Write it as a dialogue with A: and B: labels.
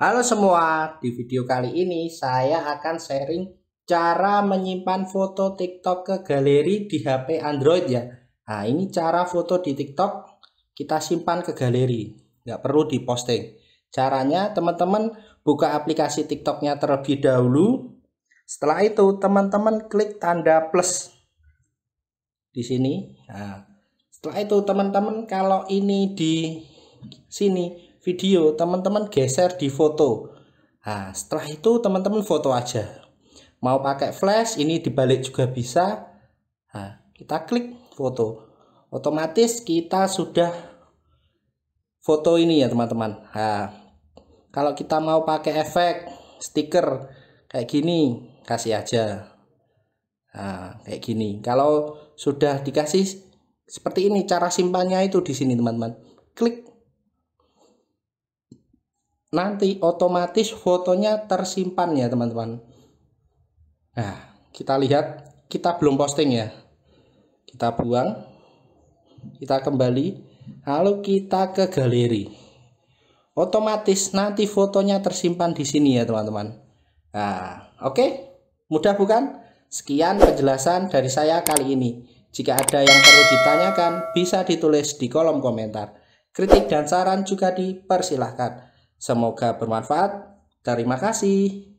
A: Halo semua, di video kali ini saya akan sharing cara menyimpan foto TikTok ke galeri di HP Android ya. Nah ini cara foto di TikTok kita simpan ke galeri, nggak perlu diposting. Caranya teman-teman buka aplikasi TikToknya terlebih dahulu. Setelah itu teman-teman klik tanda plus di sini. Nah, setelah itu teman-teman kalau ini di sini video, teman-teman geser di foto. Nah, setelah itu teman-teman foto aja. Mau pakai flash, ini dibalik juga bisa. Nah, kita klik foto. Otomatis kita sudah foto ini ya teman-teman. Nah, kalau kita mau pakai efek stiker kayak gini, kasih aja. Nah, kayak gini. Kalau sudah dikasih seperti ini cara simpannya itu di sini teman-teman. Klik nanti otomatis fotonya tersimpan ya teman-teman nah kita lihat kita belum posting ya kita buang kita kembali lalu kita ke galeri otomatis nanti fotonya tersimpan di sini ya teman-teman nah oke okay? mudah bukan sekian penjelasan dari saya kali ini jika ada yang perlu ditanyakan bisa ditulis di kolom komentar kritik dan saran juga dipersilahkan Semoga bermanfaat. Terima kasih.